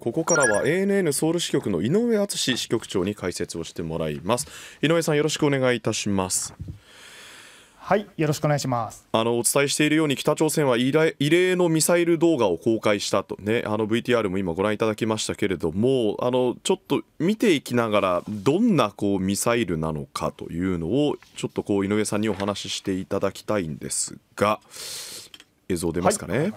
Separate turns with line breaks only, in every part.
ここからは ANN ソウル支局の井上敦支局長に解説をしてもらいます井上さんよろしくお願いいたします
はいよろしくお願いします
あのお伝えしているように北朝鮮は異例のミサイル動画を公開したとねあの VTR も今ご覧いただきましたけれどもあのちょっと見ていきながらどんなこうミサイルなのかというのをちょっとこう井上さんにお話ししていただきたいんですが映像出ますかねはい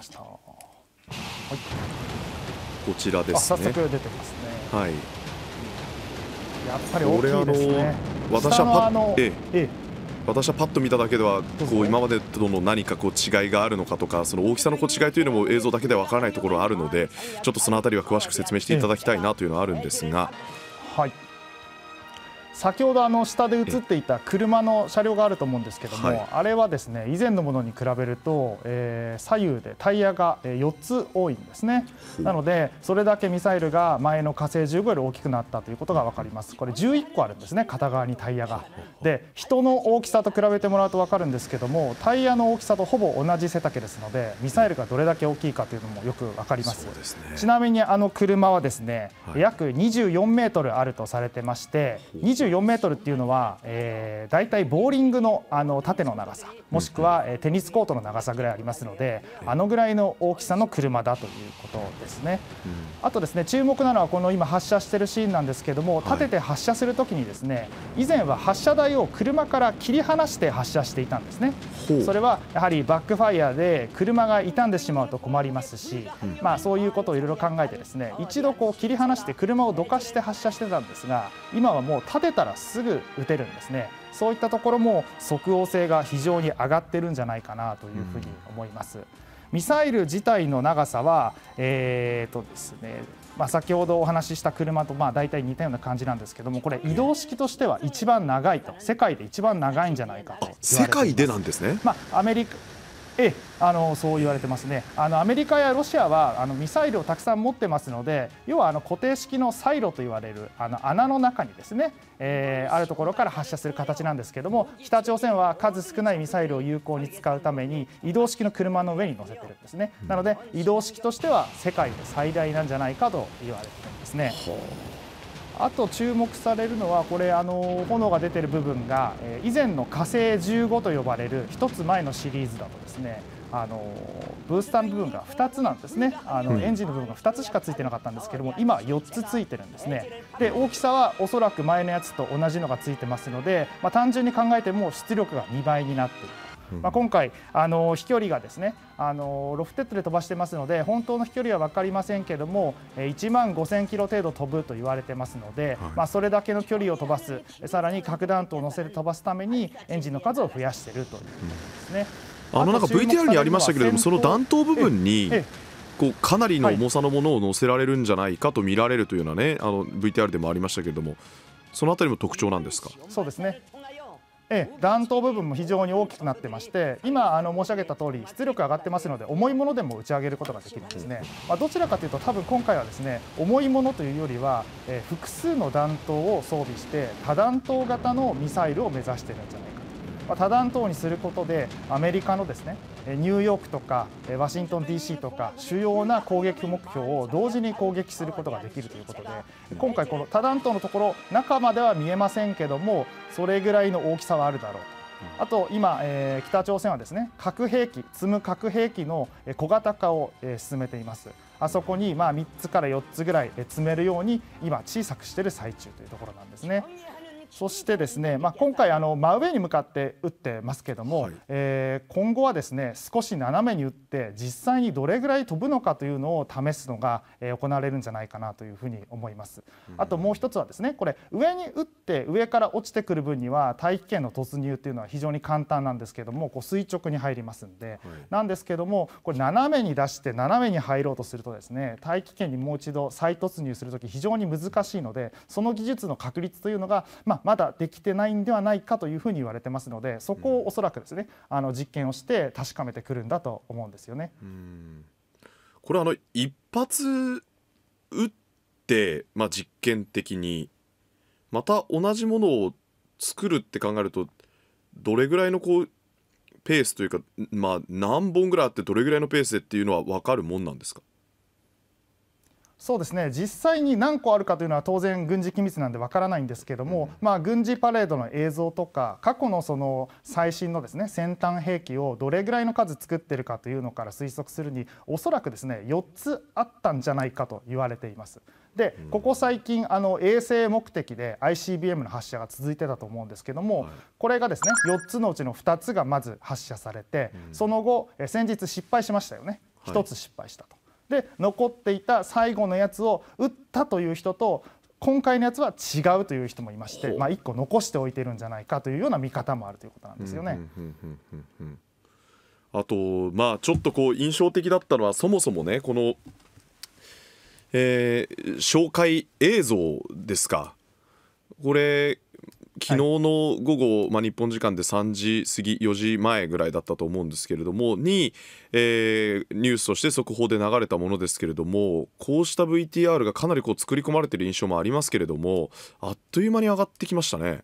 こちらですね。早速出てますね。はい。
やっぱり大きいですね。私はパッ、ええ、
私はパッと見ただけではこう今までとの何かこう違いがあるのかとかその大きさのこう違いというのも映像だけではわからないところがあるのでちょっとその辺りは詳しく説明していただきたいなというのはあるんですが。
はい先ほどあの下で映っていた車の車両があると思うんですけども、はい、あれはですね以前のものに比べると、えー、左右でタイヤが4つ多いんですねなのでそれだけミサイルが前の火星15より大きくなったということが分かりますこれ11個あるんですね片側にタイヤがで人の大きさと比べてもらうと分かるんですけどもタイヤの大きさとほぼ同じ背丈ですのでミサイルがどれだけ大きいかというのもよく分かります、ね、ちなみにあの車はですね、はい、約24メートルあるとされてまして24 4メートルっていうのは、えー、大体ボーリングのあの縦の長さもしくは、えテニスコートの長さぐらいありますのであのぐらいの大きさの車だということですね、あとですね注目なのはこの今発射してるシーンなんですけども立てて発射するときにですね以前は発射台を車から切り離して発射していたんですねそれはやはりバックファイアで車が傷んでしまうと困りますし、まあそういうことをいろいろ考えてですね一度こう切り離して車をどかして発射してたんですが今はもう立てれたらすぐ打てるんですねそういったところも即応性が非常に上がってるんじゃないかなというふうに思います。うん、ミサイル自体の長さは、えーとですねまあ、先ほどお話しした車とまあ大体似たような感じなんですけどもこれ移動式としては一番長いと世界で一番長いんじゃないかと世
界でなんですね、ま
あ、アメリカえあのそう言われてますねあのアメリカやロシアはあのミサイルをたくさん持ってますので要はあの固定式のサイロと言われるあの穴の中にですね、えー、あるところから発射する形なんですけども北朝鮮は数少ないミサイルを有効に使うために移動式の車の上に乗せてるんですねなので移動式としては世界で最大なんじゃないかと言われてるんですね。あと注目されるのはこれあの炎が出てる部分が、え以前の火星15と呼ばれる1つ前のシリーズだとですねあのブースターの部分が2つなんですねあの、うん、エンジンの部分が2つしかついてなかったんですけども今4つついてるんですねで大きさはおそらく前のやつと同じのがついてますので、まあ、単純に考えても出力が2倍になっているまあ、今回あの飛距離がですねあのロフテッドで飛ばしてますので本当の飛距離は分かりませんけれども1万5000キロ程度飛ぶと言われてますので、はい、まあ、それだけの距離を飛ばすさらに核弾頭を乗せて飛ばすためにエンジンの数を増やしている
というです
ね。あのなんか VTR にありましたけれどもその弾頭部分に
こうかなりの重さのものを乗せられるんじゃないかと見られるというようなねあの VTR でもありましたけれどもそのあたりも特徴なんですか
そうですねええ、弾頭部分も非常に大きくなってまして今あの申し上げた通り出力上がってますので重いものでも打ち上げることができるんですね、まあ、どちらかというと多分今回はですね重いものというよりは、え複数の弾頭を装備して多弾頭型のミサイルを目指してるんじゃないか多弾頭にすることでアメリカのですねニューヨークとかワシントン DC とか主要な攻撃目標を同時に攻撃することができるということで今回、この多弾頭のところ中までは見えませんけどもそれぐらいの大きさはあるだろうと。あと今、えー、北朝鮮はですね核兵器積む核兵器の小型化を、えー、進めていますあそこにまあ3つから4つぐらい、えー、積めるように今小さくしている最中というところなんですね。そしてですね、まあ、今回あの、真上に向かって打ってますけども、はい、えー、今後はですね少し斜めに打って実際にどれぐらい飛ぶのかというのを試すのが、え行われるんじゃないかなというふうに思います。あともう一つはですねこれ上に打って上から落ちてくる分には大気圏の突入というのは非常に簡単なんですけどもこう垂直に入りますんで、はい、なんですけどもこれ斜めに出して斜めに入ろうとするとですね大気圏にもう一度再突入するとき非常に難しいのでその技術の確立というのが、まあまだできてないんではないかというふうに言われてますのでそこをおそらくですねあの実験をして確かめてくるんだと思うんですよね。
これあの一発打って、まあ、実験的にまた同じものを作るって考えるとどれぐらいのこうペースというか、まあ、何本ぐらいあってどれぐらいのペースでっていうのは分かるもんなんですか
そうですね実際に何個あるかというのは当然軍事機密なんでわからないんですけども、うん、まあ、軍事パレードの映像とか過去のその最新のですね先端兵器をどれぐらいの数作ってるかというのから推測するにおそらくですね4つあったんじゃないかと言われています。でここ最近あの衛星目的で ICBM の発射が続いてたと思うんですけども、はい、これがですね4つのうちの2つがまず発射されて、うん、その後先日失敗しましたよね1つ失敗したと。はいで残っていた最後のやつを打ったという人と今回のやつは違うという人もいまして、まあ、1個残しておいてるんじゃないかというような見方もあるということなんですよね。
あと、まあ、ちょっとこう印象的だったのはそもそもねこの、えー、紹介映像ですかこれ昨日の午後、まあ、日本時間で3時過ぎ4時前ぐらいだったと思うんですけれどもに、えー、ニュースとして速報で流れたものですけれどもこうした VTR がかなりこう作り込まれている印象もありますけれどもあっという間に上がってきましたね。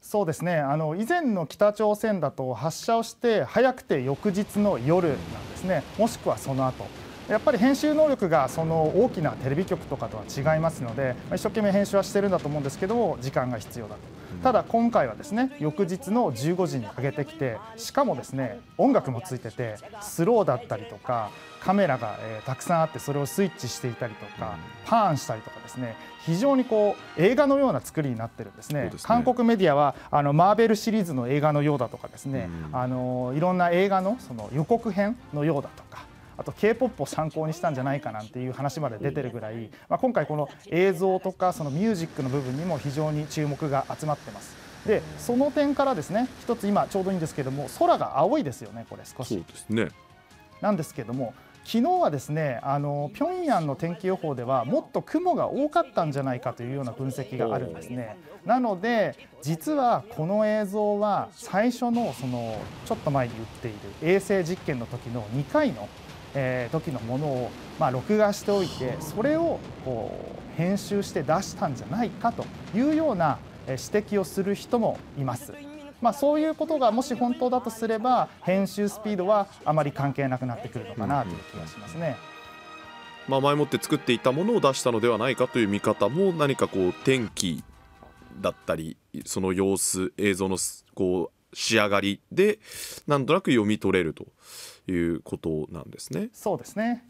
そうですねあの以前の北朝鮮だと発射をして早くて翌日の夜なんですねもしくはその後やっぱり編集能力がその大きなテレビ局とかとは違いますので一生懸命編集はしてるんだと思うんですけど時間が必要だと。ただ今回はですね翌日の15時に上げてきてしかもですね音楽もついててスローだったりとかカメラが、えー、たくさんあってそれをスイッチしていたりとかパーンしたりとかですね非常にこう映画のような作りになってるんですね、ね、韓国メディアはあのマーベルシリーズの映画のようだとかですね、あのいろんな映画のその予告編のようだとかあと k p o p を参考にしたんじゃないかなんていう話まで出てるぐらい、まあ、今回この映像とかそのミュージックの部分にも非常に注目が集まってます。でその点からですね一つ今ちょうどいいんですけども空が青いですよねこれ少し。そうですねなんですけども昨日はですねあの平壌の天気予報ではもっと雲が多かったんじゃないかというような分析があるんですね。なので実はこの映像は最初のそのちょっと前に言っている衛星実験の時の2回のえー、時のものを、まあ、録画しておいてそれをこう編集して出したんじゃないかというような指摘をする人もいます。まあ、そういうことがもし本当だとすれば編集スピードはあまり関係なくなってくるのかなという気がしますね。
まあ、前もって作っていたものを出したのではないかという見方も何かこう天気だったりその様子映像のこう仕上がりでなんとなく読み取れるということなんですね。そ
うですね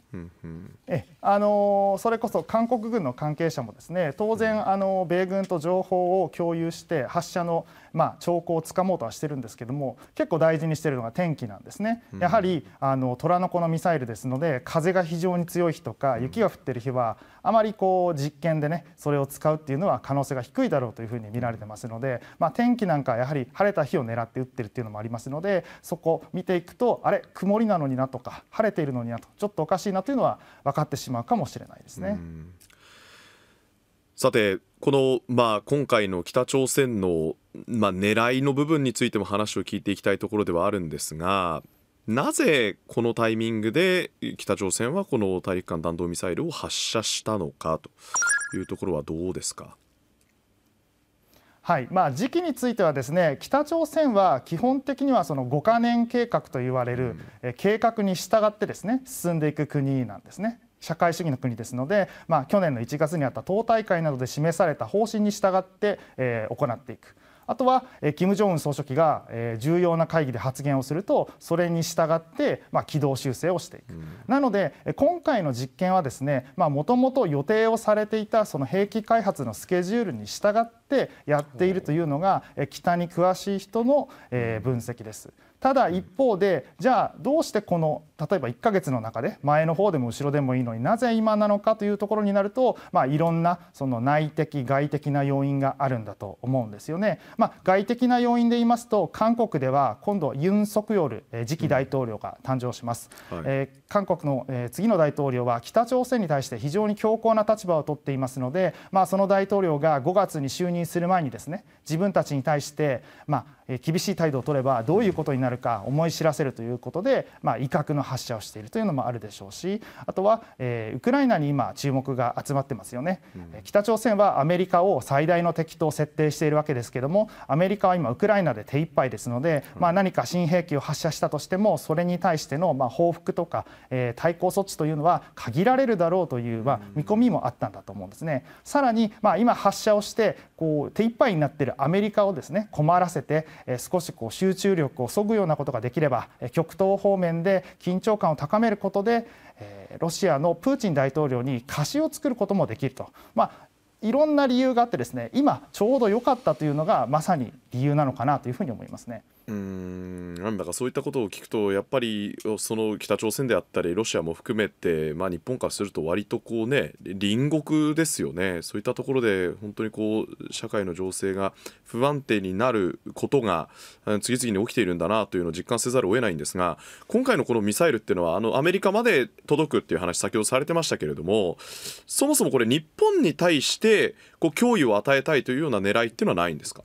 えあのそれこそ韓国軍の関係者もですね当然、あの米軍と情報を共有して発射の、まあ、兆候をつかもうとはしてるんですけども結構大事にしてるのが天気なんですね。やはりあの虎の子のミサイルですので風が非常に強い日とか雪が降ってる日はあまりこう実験でねそれを使うっていうのは可能性が低いだろうというふうに見られてますので、まあ、天気なんかやはり晴れた日を狙って打ってるっていうのもありますのでそこ見ていくとあれ曇りなのになとか晴れているのになとちょっとおかしいなというのは分かってしまうかもしれないですね。
さてこの、まあ、今回の北朝鮮の、まあ、狙いの部分についても話を聞いていきたいところではあるんですがなぜこのタイミングで北朝鮮はこの大陸間弾道ミサイルを発射したのかというところはどうですか。
はいまあ、時期についてはですね北朝鮮は基本的にはその5か年計画と言われる、うん、計画に従ってですね進んでいく国なんですね。社会主義の国ですので、まあ、去年の1月にあった党大会などで示された方針に従って、えー、行っていく。あとは、えー、金正恩総書記が、えー、重要な会議で発言をするとそれに従って、まあ、軌道修正をしていく、うん、なので今回の実験はですねもともと予定をされていたその兵器開発のスケジュールに従ってってやっているというのが北に詳しい人の分析です。ただ一方でじゃあどうしてこの例えば1ヶ月の中で前の方でも後ろでもいいのになぜ今なのかというところになると、まあ、いろんなその内的外的な要因があるんだと思うんですよね。まあ、外的な要因で言いますと韓国では今度ユン・ソクヨル次期大統領が誕生します、うんはい、えー、韓国の、え次の大統領は北朝鮮に対して非常に強硬な立場を取っていますので、まあ、その大統領が5月に就任任する前にですね自分たちに対して、まあ、厳しい態度を取ればどういうことになるか思い知らせるということで、まあ、威嚇の発射をしているというのもあるでしょうしあとは、えー、ウクライナに今注目が集まってますよね、うん、北朝鮮はアメリカを最大の敵と設定しているわけですけどもアメリカは今ウクライナで手一杯ですので、まあ、何か新兵器を発射したとしてもそれに対してのまあ報復とか、えー、対抗措置というのは限られるだろうというまあ見込みもあったんだと思うんですね。さらにま今発射をしてこう手一杯になっているアメリカをですね困らせて少しこう集中力をそぐようなことができれば極東方面で緊張感を高めることでロシアのプーチン大統領に貸しを作ることもできると。まあいろんな理由があってですね今ちょうど良かったというのがまさに理由なのかなというふうに思いますね。
うんなんだかそういったことを聞くとやっぱりその北朝鮮であったりロシアも含めて、まあ、日本からすると割とこうね隣国ですよねそういったところで本当にこう社会の情勢が不安定になることが次々に起きているんだなというのを実感せざるを得ないんですが今回のこのミサイルっていうのはあのアメリカまで届くっていう話先ほどされてましたけれどもそもそもこれ日本に対してこう脅威を与えたいというような狙いっていうのはないんですか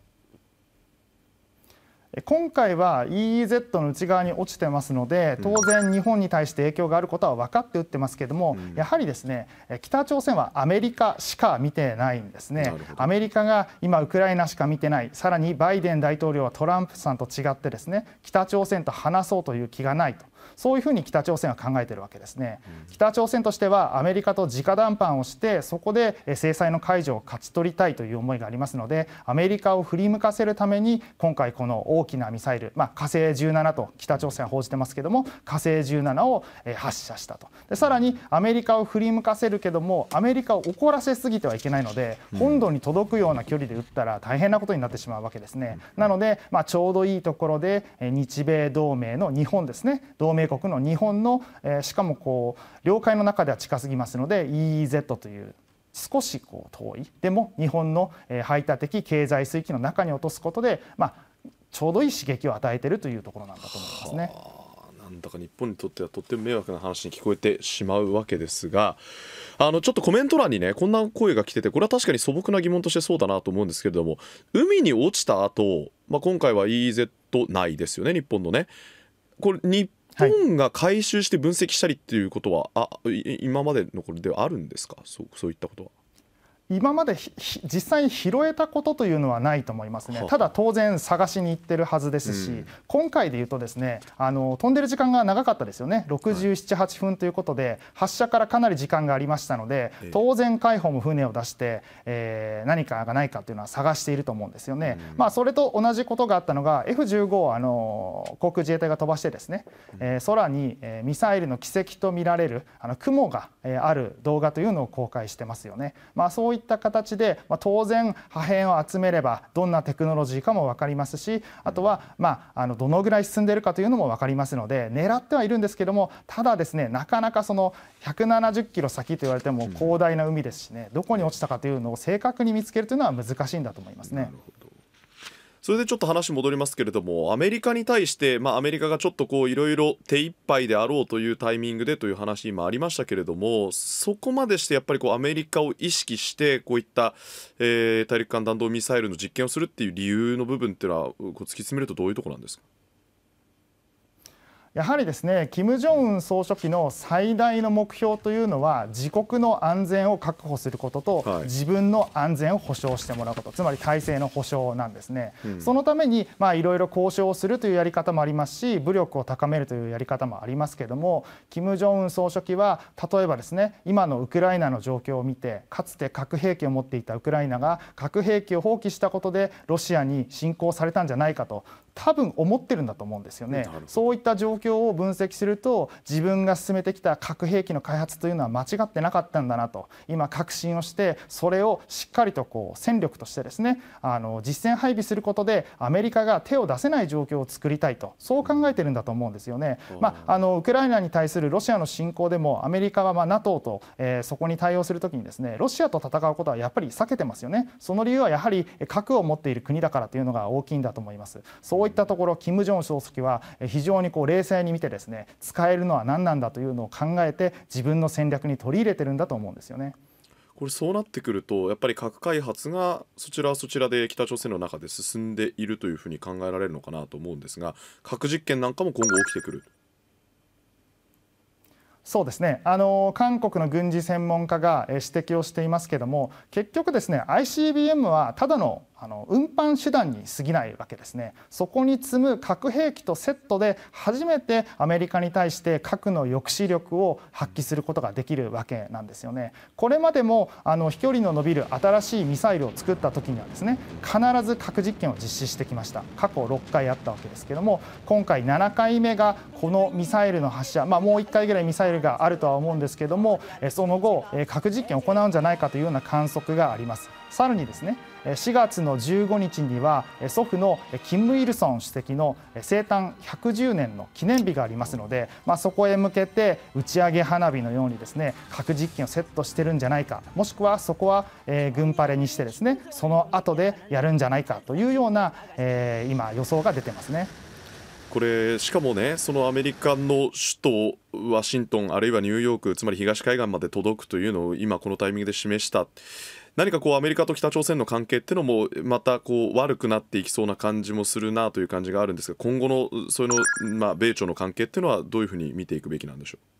今回は EEZ の内側に落ちてますので当然日本に対して影響があることは分かって打ってますけども、やはりですね北朝鮮はアメリカしか見てないんですねアメリカが今ウクライナしか見てないさらにバイデン大統領はトランプさんと違ってですね北朝鮮と話そうという気がないと。そういうふうに北朝鮮は考えているわけですね。北朝鮮としてはアメリカと直談判をしてそこで制裁の解除を勝ち取りたいという思いがありますのでアメリカを振り向かせるために今回この大きなミサイル、まあ、火星17と北朝鮮は報じてますけども火星17を発射したとでさらにアメリカを振り向かせるけどもアメリカを怒らせすぎてはいけないので本土に届くような距離で撃ったら大変なことになってしまうわけですね。なので、まあ、ちょうどいいところで日米同盟の日本ですね同盟国の日本の、えー、しかもこう領海の中では近すぎますので EEZ という少しこう遠いでも日本の排他的経済水域の中に落とすことで、まあ、ちょうどいい刺激を与えているというところなんだと思いますね。
なんだか日本にとってはとっても迷惑な話に聞こえてしまうわけですがあのちょっとコメント欄にねこんな声が来ててこれは確かに素朴な疑問としてそうだなと思うんですけれども海に落ちた後、まあ今回は EEZ 内ですよね日本のね。これ日本が回収して分析したりっていうことは、あ今までのこれではあるんですかそうそういったことは。今
まで実際に拾えたことというのはないと思いますね、ただ当然、探しに行ってるはずですし、うん、今回でいうと、ですねあの飛んでる時間が長かったですよね、67、8分ということで、発射からかなり時間がありましたので、当然、海保も船を出して、えー、何かがないかというのは探していると思うんですよね、うん、まあ、それと同じことがあったのが、F15 あの航空自衛隊が飛ばして、ですね、うん、えー、空に、えー、ミサイルの軌跡とみられるあの雲が、えある動画というのを公開してますよね。まあそういった形で、まあ、当然破片を集めればどんなテクノロジーかも分かりますしあとは、まあ、あのどのぐらい進んでいるかというのも分かりますので狙ってはいるんですけどもただですねなかなかその170キロ先と言われても広大な海ですしねどこに落ちたかというのを正確に見つけるというのは難しいんだと思いますね。
それでちょっと話戻りますけれどもアメリカに対して、まあ、アメリカがちょっとこういろいろ手一杯であろうというタイミングでという話今ありましたけれどもそこまでしてやっぱりこうアメリカを意識してこういった、えー、大陸間弾道ミサイルの実験をするっていう理由の部分っていうのはこう突き詰めるとどういうとこなんですか
やはりですね金正恩総書記の最大の目標というのは自国の安全を確保することと、はい、自分の安全を保障してもらうことつまり体制の保障なんですね、うん、そのためにいろいろ交渉をするというやり方もありますし武力を高めるというやり方もありますけども金正恩総書記は例えばですね今のウクライナの状況を見てかつて核兵器を持っていたウクライナが核兵器を放棄したことでロシアに侵攻されたんじゃないかと多分思ってるんだと思うんですよねそういった状況を分析すると自分が進めてきた核兵器の開発というのは間違ってなかったんだなと今確信をしてそれをしっかりとこう戦力としてですねあの実戦配備することでアメリカが手を出せない状況を作りたいとそう考えてるんだと思うんですよね。まあ、あのウクライナに対するロシアの侵攻でもアメリカはま NATO と、えー、そこに対応するときにですねロシアと戦うことはやっぱり避けてますよね。その理由はやはり核を持っている国だからというのが大きいんだと思います。そうういったところ金正恩総書記は非常にこう冷静に見てですね使えるのは何なんだというのを考えて自分の戦略に取り入れてるんだと思うんです
よね。これそうなってくるとやっぱり核開発がそちらはそちらで北朝鮮の中で進んでいるというふうに考えられるのかなと思うんですが核実験なんかも今後起きてくる。
そうですねあの韓国の軍事専門家が指摘をしていますけども結局ですね ICBM はただのあの運搬手段に過ぎないわけですねそこに積む核兵器とセットで初めてアメリカに対して核の抑止力を発揮することができるわけなんですよねこれまでもあの飛距離の伸びる新しいミサイルを作った時にはですね必ず核実験を実施してきました過去6回あったわけですけども今回7回目がこのミサイルの発射、まあ、もう1回ぐらいミサイルがあるとは思うんですけどもその後核実験を行うんじゃないかというような観測がありますさらにですね4月の15日には祖父のキム・イルソン主席の生誕110年の記念日がありますので、まあ、そこへ向けて打ち上げ花火のようにですね核実験をセットしてるんじゃないかもしくはそこは、軍パレにしてですねその後でやるんじゃないかというような、えー、今予想が出てますね。
これしかもねそのアメリカの首都ワシントンあるいはニューヨークつまり東海岸まで届くというのを今このタイミングで示した。何かこうアメリカと北朝鮮の関係っていうのもまたこう悪くなっていきそうな感じもするなという感じがあるんですが今後のその、まあ、米朝の関係っていうのはどういうふうに見ていくべきなんでしょう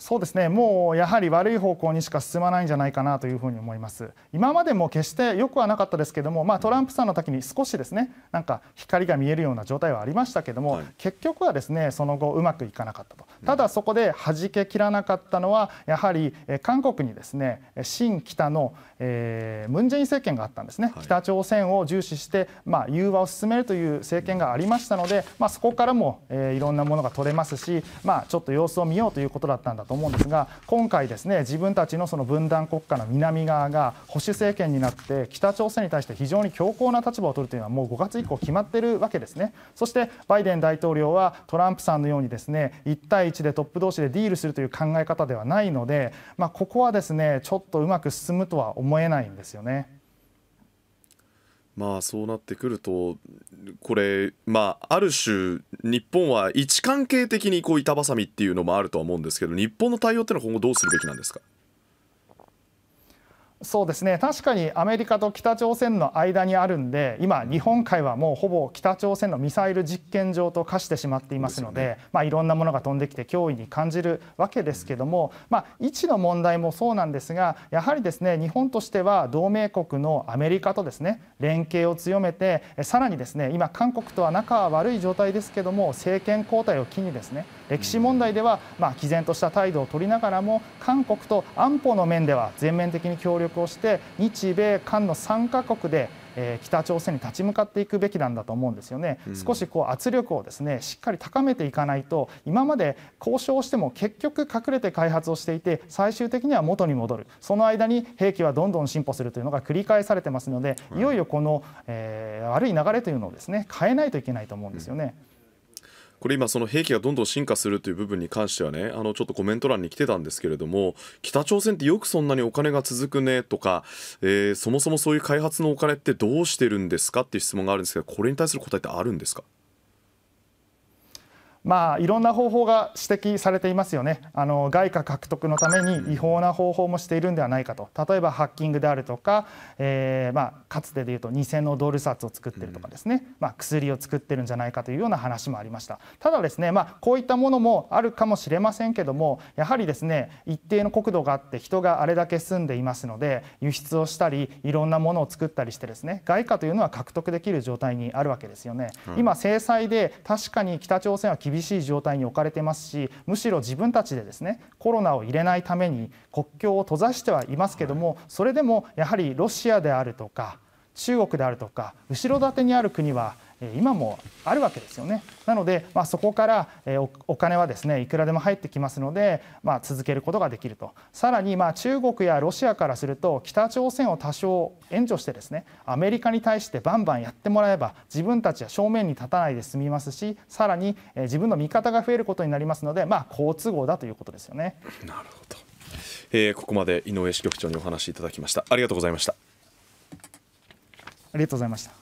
そうですねもうやはり悪い方向にしか進まないんじゃないかなというふうに思います今までも決して良くはなかったですけども、まあ、トランプさんの時に少しですねなんか光が見えるような状態はありましたけども、はい、結局はですねその後うまくいかなかったとただそこで弾けきらなかったのはやはり韓国にですね新北のえムン・ジェイン政権があったんですね、はい、北朝鮮を重視して、まあ、融和を進めるという政権がありましたので、まあ、そこからも、えー、いろんなものが取れますし、まあ、ちょっと様子を見ようということだったんだと思うんですが今回、ですね自分たちのその分断国家の南側が保守政権になって北朝鮮に対して非常に強硬な立場を取るというのはもう5月以降決まっているわけですね。そしてバイデン大統領はトランプさんのようにですね1対1でトップ同士でディールするという考え方ではないので、まあ、ここはですねちょっとうまく進むとは思思えないんですよね。
まあそうなってくるとこれまあある種日本は位置関係的にこう板挟みっていうのもあるとは思うんですけど日本の対応ってのは今後どうするべきなんですか
そうですね確かにアメリカと北朝鮮の間にあるんで今、日本海はもうほぼ北朝鮮のミサイル実験場と化してしまっていますので、ね、まあ、いろんなものが飛んできて脅威に感じるわけですけども、まあ、位置の問題もそうなんですがやはりですね日本としては同盟国のアメリカとですね連携を強めてさらにですね今、韓国とは仲は悪い状態ですけども政権交代を機にですね歴史問題ではまあ毅然とした態度を取りながらも韓国と安保の面では全面的に協力をして日米韓の3か国でえ北朝鮮に立ち向かっていくべきなんだと思うんですよね、少しこう圧力をですねしっかり高めていかないと今まで交渉しても結局隠れて開発をしていて最終的には元に戻るその間に兵器はどんどん進歩するというのが繰り返されてますのでいよいよこの、えー、悪い流れというのをですね変えないといけないと思うんですよね。うん
これ今その兵器がどんどん進化するという部分に関してはねあのちょっとコメント欄に来てたんですけれども北朝鮮ってよくそんなにお金が続くねとか、えー、そもそもそういう開発のお金ってどうしてるんですかっていう質問があるんですけどこれに対する答えってあるんですか
まあ、いろんな方法が指摘されていますよねあの外貨獲得のために違法な方法もしているんではないかと例えばハッキングであるとか、えー、まあ、かつてでいうと偽のドル札を作っているとかですね、まあ、薬を作ってるんじゃないかというような話もありましたただですね、まあ、こういったものもあるかもしれませんけどもやはりですね一定の国土があって人があれだけ住んでいますので輸出をしたりいろんなものを作ったりしてですね外貨というのは獲得できる状態にあるわけですよね。今制裁で確かに北朝鮮は厳しい状態に置かれてますしむしろ自分たちでですねコロナを入れないために国境を閉ざしてはいますけどもそれでもやはりロシアであるとか中国であるとか後ろ盾にある国は今もあるわけですよね。なので、まあ、そこからお金はですねいくらでも入ってきますので、まあ、続けることができるとさらにまあ中国やロシアからすると北朝鮮を多少援助してですねアメリカに対してバンバンやってもらえば自分たちは正面に立たないで済みますしさらに自分の味方が増えることになりますので、まあ、好都合だということですよね。なるほど、
えー、ここまで井上支局長にお話いただきましたありがとうございました
ありがとうございました。